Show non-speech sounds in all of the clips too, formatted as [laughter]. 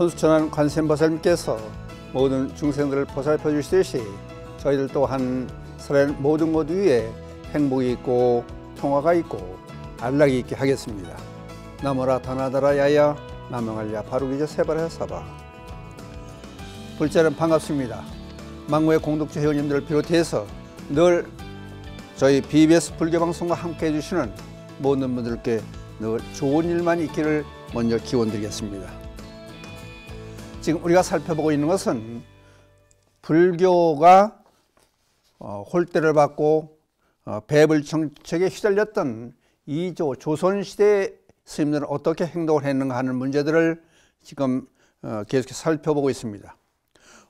선수천한 관세음보살님께서 모든 중생들을 보살펴 주시듯이 저희들 또한 살아있 모든 것 위에 행복이 있고 통화가 있고 안락이 있게 하겠습니다. 나무라 다나다라 야야 나명할야 바로기자 세바라 사바 불자는 반갑습니다. 망고의 공덕주 회원님들을 비롯해서 늘 저희 BBS 불교방송과 함께 해주시는 모든 분들께 늘 좋은 일만 있기를 먼저 기원 드리겠습니다. 지금 우리가 살펴보고 있는 것은 불교가 어, 홀대를 받고 어, 배불 정책에 휘둘렸던 이조 조선시대 스님들은 어떻게 행동을 했는가 하는 문제들을 지금 어, 계속 살펴보고 있습니다.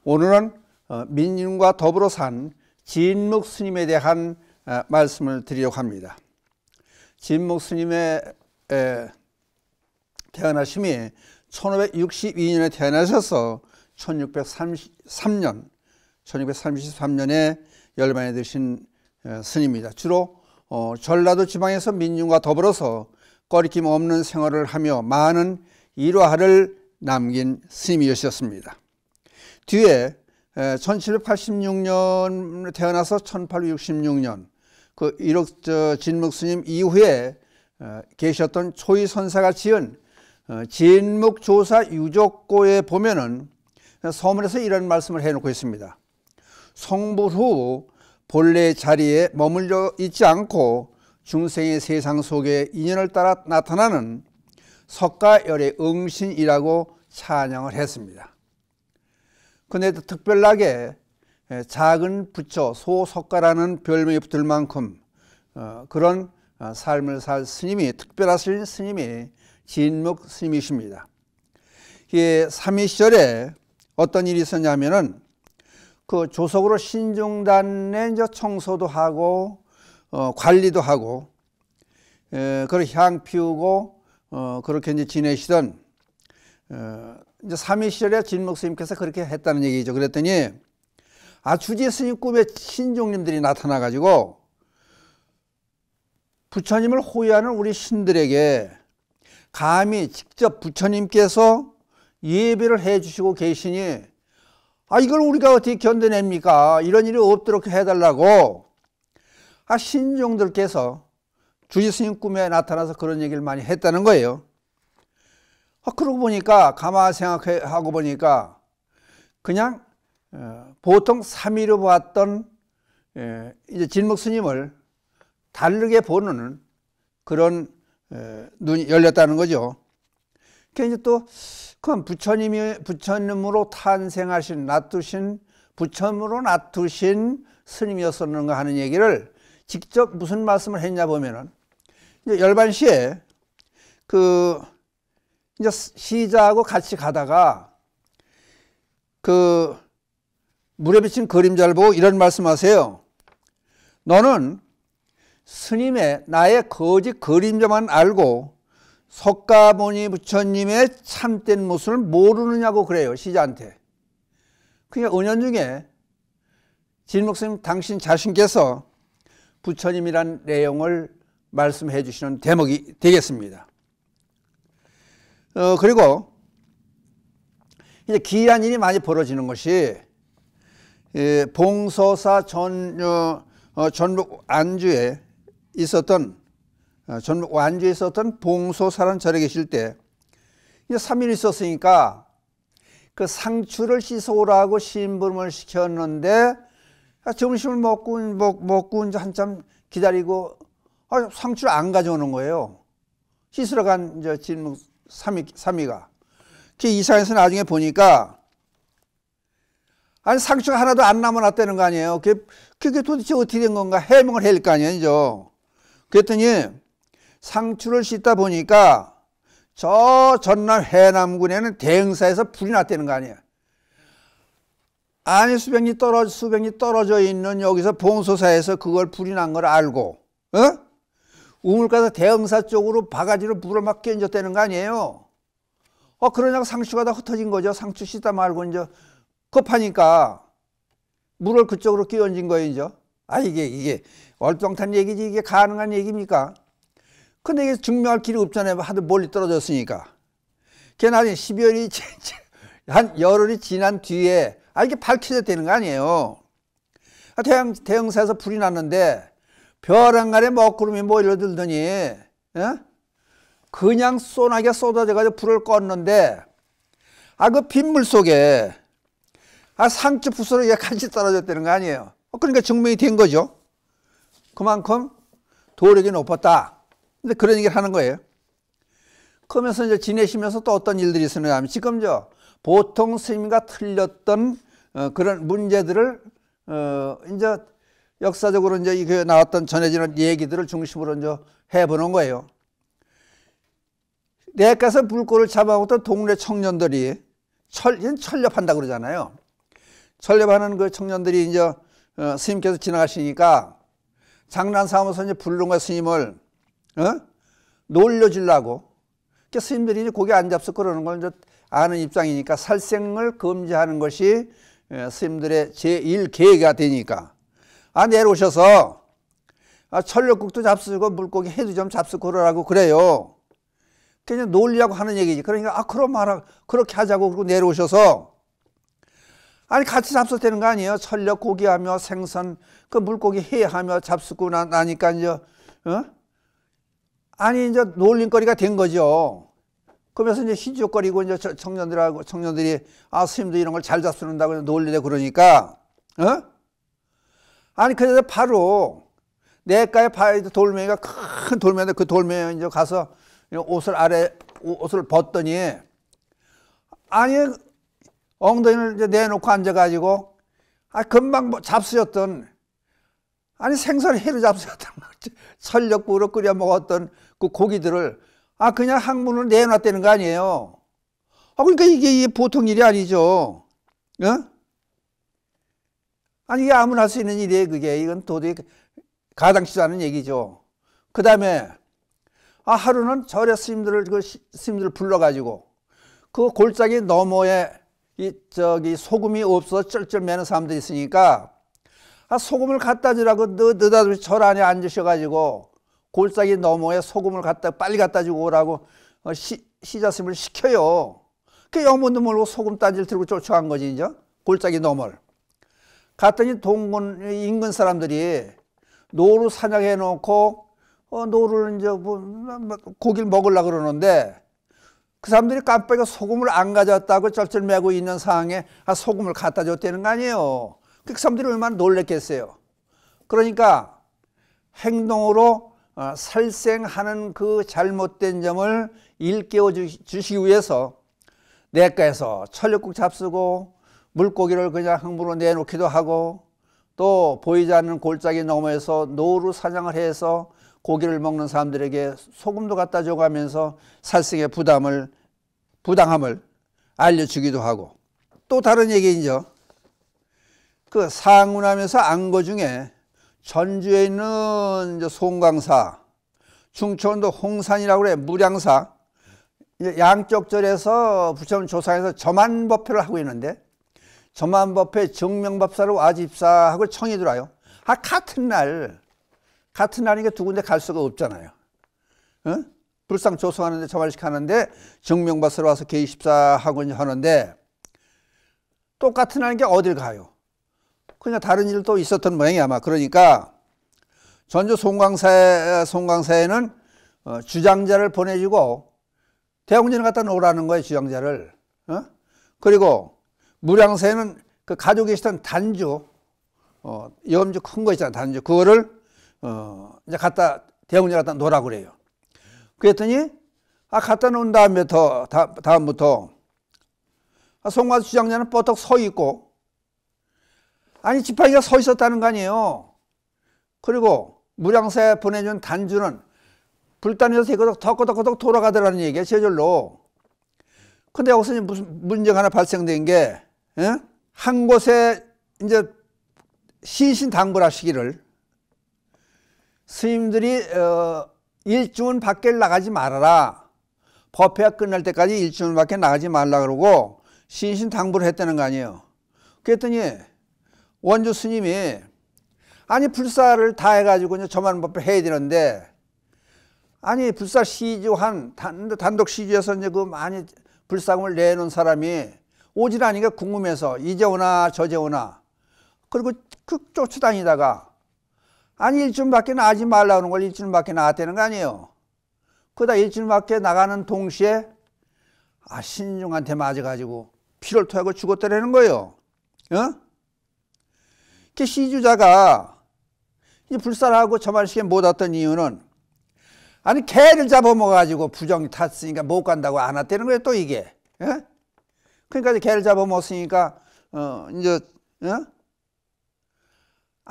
오늘은 어, 민중과 더불어 산 진묵 스님에 대한 어, 말씀을 드리려고 합니다. 진묵 스님의 에, 태어나심이 1562년에 태어나셔서 1633년, 1633년에 열반이 드신 스님입니다. 주로 어, 전라도 지방에서 민중과 더불어서 꺼리낌 없는 생활을 하며 많은 일화를 남긴 스님이셨습니다. 뒤에 1786년 태어나서 1866년 그 일억 진묵 스님 이후에 어, 계셨던 초이 선사가 지은 어, 진묵조사 유족고에 보면은 서문에서 이런 말씀을 해놓고 있습니다. 성불 후 본래 자리에 머물러 있지 않고 중생의 세상 속에 인연을 따라 나타나는 석가열의 응신이라고 찬양을 했습니다. 그런데 특별하게 예, 작은 부처 소석가라는 별명이 붙을 만큼 어, 그런 어, 삶을 살 스님이 특별하신 스님이 진묵 스님이십니다. 예, 삼위 시절에 어떤 일이 있었냐면은 그 조석으로 신중단에 이 청소도 하고 어, 관리도 하고 에, 그걸 향 피우고 어, 그렇게 이제 지내시던 어, 이제 삼위 시절에 진목 스님께서 그렇게 했다는 얘기죠. 그랬더니 아 주지 스님 꿈에 신종님들이 나타나 가지고 부처님을 호위하는 우리 신들에게 감히 직접 부처님께서 예배를 해주시고 계시니 아 이걸 우리가 어떻게 견뎌냅니까? 이런 일이 없도록 해달라고 아 신종들께서 주지스님 꿈에 나타나서 그런 얘기를 많이 했다는 거예요. 아, 그러고 보니까 가만 생각하고 보니까 그냥 어, 보통 3위로 봤던 예, 이제 진목 스님을 다르게 보는 그런 예, 눈이 열렸다는 거죠. 그러니또 그건 부처님이 부처님으로 탄생하신 놔두신 부처님으로 놔두신 스님이었었는가 하는 얘기를 직접 무슨 말씀을 했냐 보면은 이제 열반시에 그 이제 시자하고 같이 가다가 그 물에 비친 그림자를 보고 이런 말씀하세요. 너는 스님의 나의 거짓 그림자만 알고 석가모니 부처님의 참된 모습을 모르느냐고 그래요 시자한테 그러니까 은연중에 진 목사님 당신 자신께서 부처님이란 내용을 말씀해 주시는 대목이 되겠습니다 어, 그리고 이제 기이한 일이 많이 벌어지는 것이 예, 봉서사 전, 어, 전북 안주에 있었던 어, 전북 완주에 있었던 봉소사란 절에 계실 때 3일 있었으니까 그 상추를 씻어오라고 신부름을 시켰는데 아, 점심을 먹고 먹, 먹고 이제 한참 기다리고 아, 상추를 안 가져오는 거예요. 씻으러 간 이제 진묵 삼이 삼이가 그 이상에서 나중에 보니까 아니 상추가 하나도 안 남아놨다는 거 아니에요. 그게, 그게 도대체 어떻게 된 건가 해명을 해야 할 거 아니에요. 그랬더니 상추를 씻다 보니까 저 전남 해남군에는 대흥사에서 불이 났다는 거 아니에요. 아니 수백리 떨어 수백리 떨어져 있는 여기서 봉소사에서 그걸 불이 난 걸 알고, 어? 우물가서 대흥사 쪽으로 바가지로 물을막 끼얹었다는 거 아니에요. 어 그러냐고 상추가 다 흩어진 거죠. 상추 씻다 말고 이제 급하니까 물을 그쪽으로 끼얹은 거예요, 이제. 아 이게 이게 얼뚱탄 얘기지 이게 가능한 얘기입니까? 근데 이게 증명할 길이 없잖아요. 하도 멀리 떨어졌으니까. 걔나중직 12월이 한 열흘이 지난 뒤에 아 이게 밝혀져야 되는 거 아니에요. 태양, 아, 태양사에서 불이 났는데 별한 간에 먹구름이 몰려들더니 뭐 예? 그냥 쏘나게 쏟아져가지고 불을 껐는데 아 그 빗물 속에 아 상추 부스러기가 같 떨어졌다는 거 아니에요. 어, 그러니까 증명이 된 거죠. 그만큼 도력이 높았다. 근데 그런 얘기를 하는 거예요. 그러면서 이제 지내시면서 또 어떤 일들이 있었냐면 지금 저 보통 스님과 틀렸던 어, 그런 문제들을 어, 이제 역사적으로 이제 이게 그 나왔던 전해지는 얘기들을 중심으로 이제 해보는 거예요. 내가서 불꽃을 잡아먹던 동네 청년들이 철, 철렵한다 그러잖아요. 철렵하는 그 청년들이 이제 어, 스님께서 지나가시니까 장난 삼아서 이제 불른 거야 스님을 어? 놀려주려고 그러니까 스님들이 이제 고개 안 잡서 그러는 걸 이제 아는 입장이니까 살생을 금지하는 것이 예, 스님들의 제1계가 되니까 아 내려오셔서 아, 철력국도 잡수고 물고기 해도 좀 잡수고 그러라고 그래요 그냥 놀려고 하는 얘기지 그러니까 아 그럼 하라. 그렇게 하자고 그러고 내려오셔서 아니 같이 잡수되는 거 아니에요. 철력 고기하며 생선 그 물고기 해하며 잡수고 나니까 이제 어? 아니 이제 놀림거리가 된 거죠. 그러면서 이제 희죽거리고 이제 청년들하고 청년들이 아 스님도 이런 걸 잘 잡수는다고 놀리네 그러니까 어? 아니 그래서 바로 내가에 바위 돌멩이가 큰 돌멩이인데 그 돌멩이 이제 가서 옷을 아래 옷을 벗더니 아니 엉덩이를 이제 내놓고 앉아가지고 아 금방 뭐 잡수였던 아니 생선 해로 잡수였던 뭐 설력국으로 끓여 먹었던 그 고기들을 아 그냥 항문을 내놨다는 거 아니에요. 아 그러니까 이게, 이게 보통 일이 아니죠. 어? 아니 이게 아무나 할 수 있는 일이에요 그게 이건 도저히 가당치도 않은 얘기죠. 그 다음에 아 하루는 절에 스님들을 그 스님들을 불러가지고 그 골짜기 너머에 이 저기 소금이 없어서 쩔쩔매는 사람들이 있으니까 아 소금을 갖다 주라고 느닷없이 절 안에 앉으셔가지고 골짜기 너머에 소금을 갖다 빨리 갖다 주고 오라고 어, 시, 시자심을 시켜요. 그 영문도 모르고 소금 따지를 들고 쫓아간 거지 이제 골짜기 너머를. 갔더니 동군 인근 사람들이 노루 사냥해 놓고 어, 노를 이제 뭐, 뭐, 뭐 고기를 먹으려 그러는데 그 사람들이 깜빡이 소금을 안 가져왔다고 쩔쩔매고 있는 상황에 아, 소금을 갖다 줬다는 거 아니에요. 그러니까 그 사람들이 얼마나 놀랬겠어요. 그러니까 행동으로 어, 살생하는 그 잘못된 점을 일깨워 주시기 위해서 내과에서 철력국 잡수고 물고기를 그냥 흥부로 내놓기도 하고 또 보이지 않는 골짜기 너머에서 노루 사냥을 해서 고기를 먹는 사람들에게 소금도 갖다 줘가면서 살생의 부담을 부당함을 알려주기도 하고 또 다른 얘기인죠. 그 상운하면서 안거 중에 전주에 있는 송강사, 중천도 홍산이라고 그래 무량사 양쪽절에서 부처님 조상에서 저만법회를 하고 있는데 저만법회 정명법사로 와집사하고 청이 들어요. 아 같은 날 같은 날라니까두 군데 갈 수가 없잖아요. 어? 불상 조성하는데 자발식 하는데 정명밭으로 와서 개24 학원 하는데 똑같은 하는 게 어딜 가요? 그냥 다른 일도 있었던 모양이 아마 그러니까 전주 송광사에 송광사에는 어, 주장자를 보내주고 대웅진을 갖다 놓으라는 거예요 주장자를 어? 그리고 무량사에는 그 가지고 계던 단주 어, 염주 큰 거 있잖아 단주 그거를 어, 이제 갖다 대형이 갖다 놓으라 그래요. 그랬더니 아 갖다 놓은 다음에 더 다, 다 음부터 아, 송관수 주장자는 뻗떡 서 있고 아니 지팡이가 서 있었다는 거 아니에요. 그리고 무량세 보내준 단주는 불단에서 세계도 덕덕덕덕 돌아가더라는 얘기야 제절로. 근데 여기서 무슨 문제가 하나 발생된 게, 에? 한 곳에 이제 신신 당부를 하시기를, 스님들이 어, 일주일 밖에 나가지 말아라. 법회가 끝날 때까지 일주일 밖에 나가지 말라 그러고 신신당부를 했다는 거 아니에요. 그랬더니 원주 스님이 아니 불사를 다 해가지고 이제 저만 법회 해야 되는데 아니 불사 시주한 단독 시주에서 이제 그 많이 불상을 내놓은 사람이 오질 않으니까 궁금해서 이제 오나 저제 오나 그리고 그 쫓아다니다가 아니 일주일밖에 나가지 말라는 걸 일주일밖에 나가되는거 아니에요. 그러다 일주일밖에 나가는 동시에 아 신중한테 맞아가지고 피를 토하고 죽었다라는 거예요. 어? 그 시주자가 불살하고 저만식에 못 왔던 이유는 아니 개를 잡아먹어가지고 부정이 탔으니까 못 간다고 안 왔다는 거예요 또 이게. 어? 그러니까 개를 잡아먹었으니까 어 이제 어?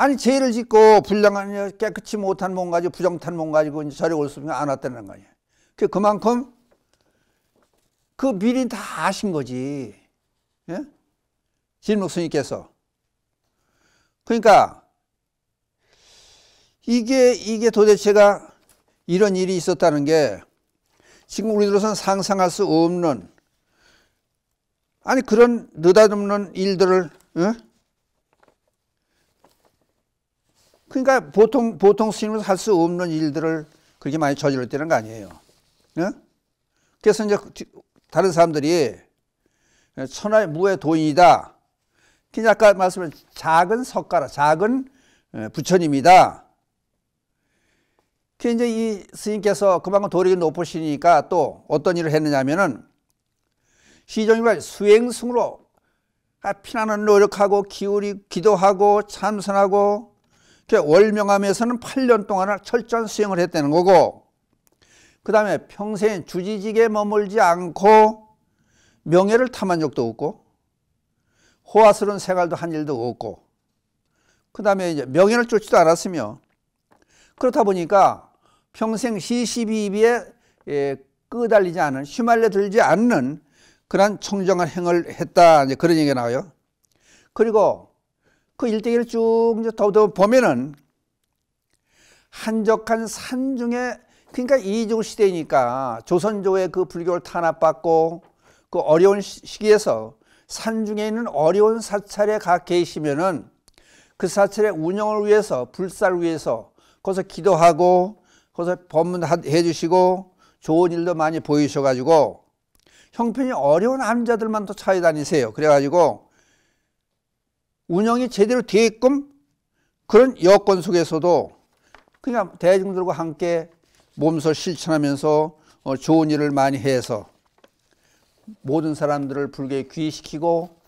아니 죄를 짓고 불량한 깨끗이 못한 몸 가지고 부정탄 몸 가지고 이제 절에 올수는안 왔다는 거예요. 그 그만큼 그 미리 다 아신 거지. 예? 진 목수님께서. 그러니까 이게 이게 도대체가 이런 일이 있었다는 게 지금 우리들로서는 상상할 수 없는 아니 그런 느닷없는 일들을 예? 그러니까 보통 보통 스님은 할 수 없는 일들을 그렇게 많이 저질렀다는 거 아니에요. 예? 그래서 이제 다른 사람들이 예, 천하의 무의 도인이다. 그냥 아까 말씀한 작은 석가라, 작은 예, 부처님이다. 그 이제 이 스님께서 그만큼 도력이 높으시니까 또 어떤 일을 했느냐면은 시종이발 수행승으로 아, 피나는 노력하고 기울이 기도하고 참선하고 그 월명함에서는 8년 동안 철저한 수행을 했다는 거고 그 다음에 평생 주지직에 머물지 않고 명예를 탐한 적도 없고 호화스러운 생활도 한 일도 없고 그 다음에 이제 명예를 쫓지도 않았으며 그렇다 보니까 평생 시시비비에 예, 끄달리지 않은 휘말려 들지 않는 그런 청정한 행을 했다 이제 그런 얘기가 나와요 그리고 그 일대기를 쭉 이제 더더 보면은 한적한 산 중에 그러니까 이족 시대니까 조선조의 그 불교를 탄압받고 그 어려운 시기에서 산 중에 있는 어려운 사찰에 가 계시면은 그 사찰의 운영을 위해서 불사를 위해서 거기서 기도하고 거기서 법문해 주시고 좋은 일도 많이 보이셔 가지고 형편이 어려운 암자들만 또 찾아다니세요. 그래 가지고 운영이 제대로 되게끔 그런 여건 속에서도 그냥 대중들과 함께 몸소 실천하면서 어, 좋은 일을 많이 해서 모든 사람들을 불교에 귀의시키고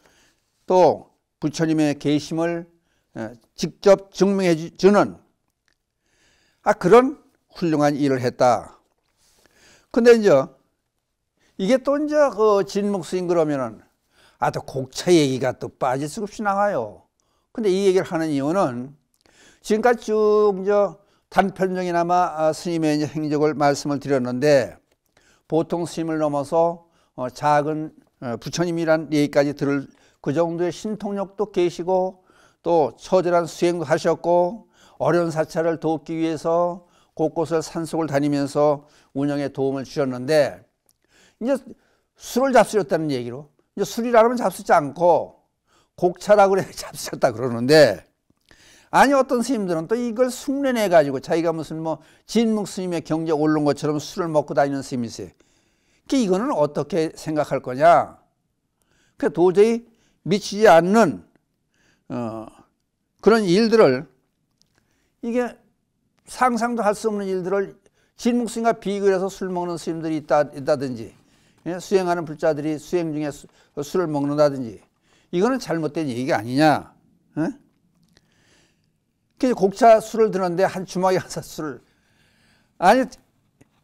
또 부처님의 계심을 어, 직접 증명해 주는 아 그런 훌륭한 일을 했다. 근데 이제 이게 또 이제 그진목수인 그러면은 아, 또 곡차 얘기가 또 빠질 수 없이 나와요. 근데 이 얘기를 하는 이유는 지금까지 쭉저 단편적이나마 아, 스님의 행적을 말씀을 드렸는데 보통 스님을 넘어서 어, 작은 어, 부처님이란 얘기까지 들을 그 정도의 신통력도 계시고 또 처절한 수행도 하셨고 어려운 사찰을 돕기 위해서 곳곳을 산속을 다니면서 운영에 도움을 주셨는데 이제 술을 잡수셨다는 얘기로 이제 술이라면 잡수지 않고 곡차라 그래 [laughs] 잡수셨다 그러는데 아니 어떤 스님들은 또 이걸 숙련해 가지고 자기가 무슨 뭐 진묵 스님의 경제 올른 것처럼 술을 먹고 다니는 스님이 세요그 그러니까 이거는 어떻게 생각할 거냐? 그 도저히 미치지 않는 어, 그런 일들을 이게 상상도 할 수 없는 일들을 진묵 스님과 비교해서 술 먹는 스님들이 있다, 있다든지 예, 수행하는 불자들이 수행 중에 술을 먹는다든지 이거는 잘못된 얘기가 아니냐. 예? 그래서 곡차 술을 드는데 한 주먹에 한사 [laughs] 술을 아니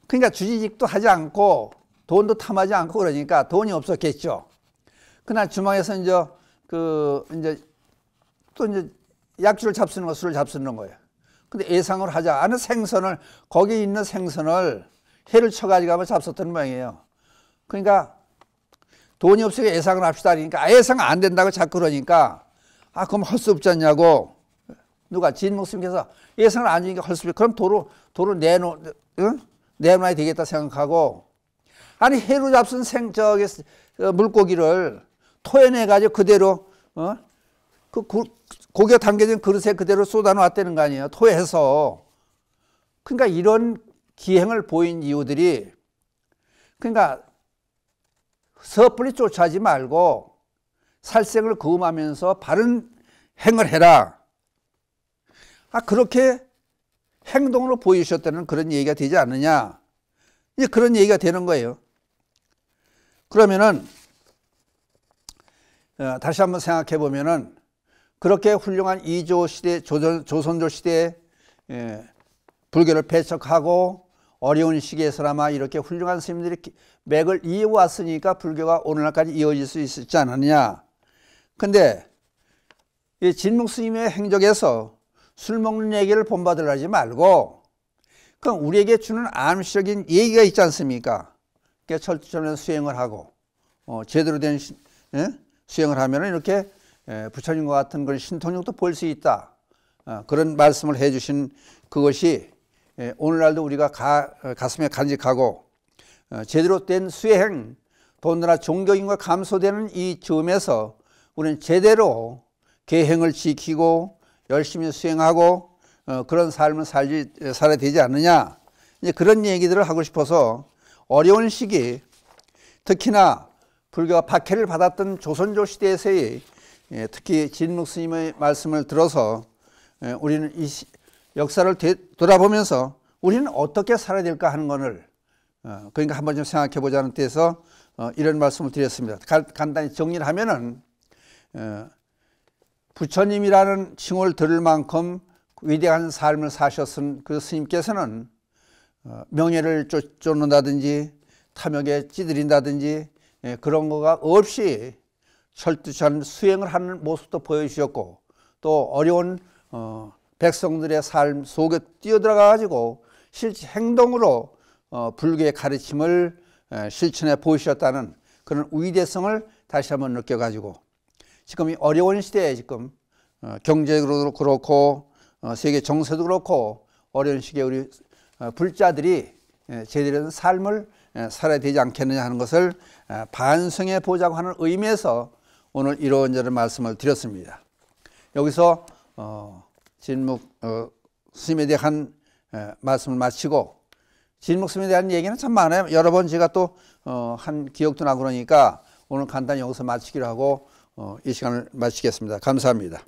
그러니까 주지직도 하지 않고 돈도 탐하지 않고 그러니까 돈이 없었겠죠. 그날 주방에서 이제 그 이제 또 이제 약주를 잡수는 거 술을 잡수는 거예요. 근데 예상을 하자 아는 생선을 거기 있는 생선을 해를 쳐가지고 한번 잡섰던 모양이에요. 그러니까 돈이 없으니까 예상을 합시다. 그러니까 예상 안 된다고 자꾸 그러니까 아 그럼 할 수 없지 않냐고 누가 진목숨님께서 예상을 안 주니까 할 수 없지 그럼 도로 도로 내놓 응? 내놔야 되겠다 생각하고 아니 해로 잡순 생적의 어, 물고기를 토해내 가지고 그대로 어? 그 고, 고기가 담겨진 그릇에 그대로 쏟아놓았다는 거 아니에요 토해서 그러니까 이런 기행을 보인 이유들이 그러니까 섣불리 쫓아지 말고 살생을 거음하면서 바른 행을 해라. 아, 그렇게 행동으로 보이셨다는 그런 얘기가 되지 않느냐. 이제 그런 얘기가 되는 거예요. 그러면은, 어, 다시 한번 생각해 보면은, 그렇게 훌륭한 이조 시대, 조선, 조 시대에 예, 불교를 배척하고 어려운 시기에서나마 이렇게 훌륭한 스님들이 맥을 이어왔으니까 불교가 오늘날까지 이어질 수 있었지 않느냐. 근데 이 진묵 스님의 행적에서 술 먹는 얘기를 본받으려 하지 말고 그럼 우리에게 주는 암시적인 얘기가 있지 않습니까? 그러니까 철저한 수행을 하고 어, 제대로 된 시, 예? 수행을 하면 이렇게 예, 부처님과 같은 그런 신통력도 볼 수 있다. 어, 그런 말씀을 해주신 그것이 예, 오늘날도 우리가 가, 어, 가슴에 간직하고 어, 제대로 된 수행 더군다나 종교인과 감소되는 이 즈음에서 우리는 제대로 계행을 지키고 열심히 수행하고 어, 그런 삶을 살지, 어, 살아야 되지 않느냐 이제 그런 얘기들을 하고 싶어서 어려운 시기 특히나 불교가 박해를 받았던 조선조 시대에서의 예, 특히 진묵 스님의 말씀을 들어서 예, 우리는 이, 시, 역사를 되, 돌아보면서 우리는 어떻게 살아야 될까 하는 것을 어, 그러니까 한번 좀 생각해 보자는 뜻에서 어, 이런 말씀을 드렸습니다. 가, 간단히 정리를 하면은 어, 부처님이라는 칭호를 들을 만큼 위대한 삶을 사셨은 그 스님께서는 어, 명예를 쫓는다든지 탐욕에 찌들인다든지 예, 그런 거가 없이 철두철 수행을 하는 모습도 보여주셨고 또 어려운 어, 백성들의 삶 속에 뛰어들어가 가지고 실제 행동으로 어, 불교의 가르침을 에, 실천해 보이셨다는 그런 위대성을 다시 한번 느껴가지고 지금 이 어려운 시대에 지금 어, 경제적으로도 그렇고 어, 세계 정세도 그렇고 어려운 시기에 우리 어, 불자들이 제대로 된 삶을 에, 살아야 되지 않겠느냐 하는 것을 에, 반성해 보자고 하는 의미에서 오늘 이런저런 말씀을 드렸습니다. 여기서 어, 진묵 어, 스님에 대한 에, 어, 말씀을 마치고 진묵 스님에 대한 얘기는 참 많아요. 여러 번 제가 또한 어, 기억도 나고 그러니까 오늘 간단히 여기서 마치기로 하고 어, 이 시간을 마치겠습니다. 감사합니다.